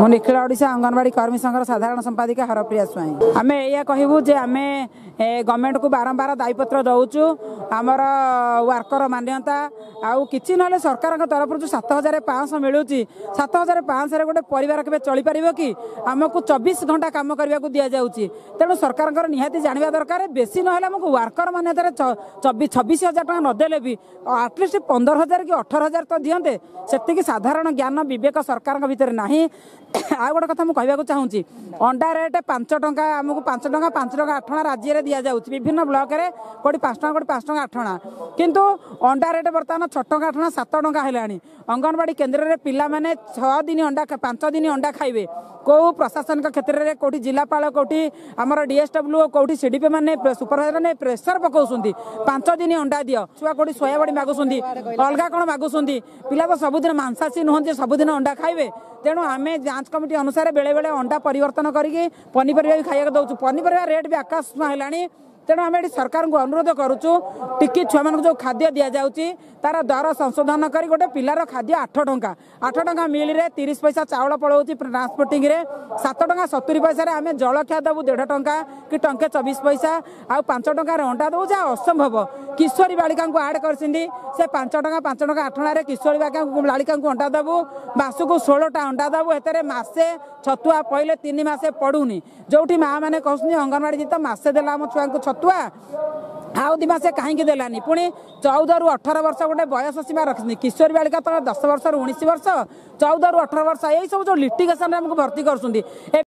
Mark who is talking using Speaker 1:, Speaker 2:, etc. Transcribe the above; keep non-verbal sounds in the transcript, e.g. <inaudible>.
Speaker 1: ମୁଁ ନିଖିଳ ଓଡ଼ିଶା ଅଙ୍ଗନବାଡ଼ି କର୍ମୀ ସଂଘର ସାଧାରଣ ସମ୍ପାଦିକା ହରପ୍ରିୟା ସ୍ୱାଇଁ ଆମେ ଏଇଆ କହିବୁ ଯେ ଆମେ ଗଭର୍ଣ୍ଣମେଣ୍ଟକୁ ବାରମ୍ବାର ଦାୟୀପତ୍ର ଦେଉଛୁ ଆମର ୱାର୍କର ମାନ୍ୟତା ଆଉ କିଛି ନହେଲେ ସରକାରଙ୍କ ତରଫରୁ ଯେଉଁ ସାତ ହଜାର ପାଞ୍ଚଶହ ମିଳୁଛି ସାତ ହଜାର ପାଞ୍ଚଶହରେ ଗୋଟେ ପରିବାର କେବେ ଚଳିପାରିବ କି ଆମକୁ ଚବିଶ ଘଣ୍ଟା କାମ କରିବାକୁ ଦିଆଯାଉଛି ତେଣୁ ସରକାରଙ୍କର ନିହାତି ଜାଣିବା ଦରକାର ବେଶୀ ନହେଲେ ଆମକୁ ୱାର୍କର ମାନ୍ୟତାରେ ଚବିଶ ଛବିଶ ହଜାର ଟଙ୍କା ନଦେଲେ ବି ଆଟଲିଷ୍ଟ ପନ୍ଦର ହଜାର କି ଅଠର ହଜାର ତ ଦିଅନ୍ତେ ସେତିକି ସାଧାରଣ ଜ୍ଞାନ ବିବେକ ସରକାରଙ୍କ ଭିତରେ ନାହିଁ <coughs> ଆଉ ଗୋଟେ କଥା ମୁଁ କହିବାକୁ ଚାହୁଁଛି ଅଣ୍ଡା ରେଟ୍ ପାଞ୍ଚ ଟଙ୍କା ଆମକୁ ପାଞ୍ଚ ଟଙ୍କା ପାଞ୍ଚ ଟଙ୍କା ଆଠ ଟଙ୍କା ରାଜ୍ୟରେ ଦିଆଯାଉଛି ବିଭିନ୍ନ ବ୍ଲକରେ କେଉଁଠି ପାଞ୍ଚ ଟଙ୍କା କେଉଁଠି ପାଞ୍ଚ ଟଙ୍କା ଆଠ ଟଙ୍କା କିନ୍ତୁ ଅଣ୍ଡା ରେଟ୍ ବର୍ତ୍ତମାନ ଛଅ ଟଙ୍କା ଆଠ ଟଙ୍କା ସାତ ଟଙ୍କା ହେଲାଣି ଅଙ୍ଗନବାଡ଼ି କେନ୍ଦ୍ରରେ ପିଲାମାନେ ଛଅ ଦିନ ଅଣ୍ଡା ପାଞ୍ଚ ଦିନ ଅଣ୍ଡା ଖାଇବେ କେଉଁ ପ୍ରଶାସନିକ କ୍ଷେତ୍ରରେ କେଉଁଠି ଜିଲ୍ଲାପାଳ କେଉଁଠି ଆମର ଡିଏସ୍ଡବ୍ଲୁ ଓ କେଉଁଠି ସିଡିପି ମାନେ ସୁପରଭାଇଜର ମାନେ ପ୍ରେସର ପକାଉଛନ୍ତି ପାଞ୍ଚ ଦିନ ଅଣ୍ଡା ଦିଅ ଛୁଆ କେଉଁଠି ସୋୟାବଡ଼ି ମାଗୁଛନ୍ତି ଅଲଗା କ'ଣ ମାଗୁଛନ୍ତି ପିଲା ତ ସବୁଦିନ ମାଂସାସୀ ନୁହଁନ୍ତି ସବୁଦିନ ଅଣ୍ଡା ଖାଇବେ ତେଣୁ ଆମେ कमिटी अनुसार बेलाबे अन्डा परिर्तन गरि पनिपर खाइदिन्छु पनिपर रेट्समा होला नि सरकार को अनुरोध गर्छु टिकि छु म जो खाद्य दियाउँछ तर दर संशोधन गरि गोटे पिरो खाद्य आठ टङ्गा आठ टङ्ग मिल रे तिरि पैसा चाउल ट्रांसपोर्टिंग ट्रान्सपोर्टिङ सत टङ्क सतुरी पैसा आमे जलखिया दबु देढा कि टे चबिस पैसा आउँ पाँच टाइम अडा दाउ असम्भव किशोरी बाड कर पाँच टा पाँच टा आठ किशोरी बालिक अडा दबु बासु षोटा अडा दबु ए मासे छतुवा पहिले तिन मासे पढुनि जो मागनवाडी त मासे देला म छुवा छतुवा आउँमासे काहीँक दलानि पि रु अठर वर्ष गए बयस सीमा किशोरी बालिका त दस वर्ष र उइस वर्ष रु अठर वर्ष यही सब जो भर्ती भर्ति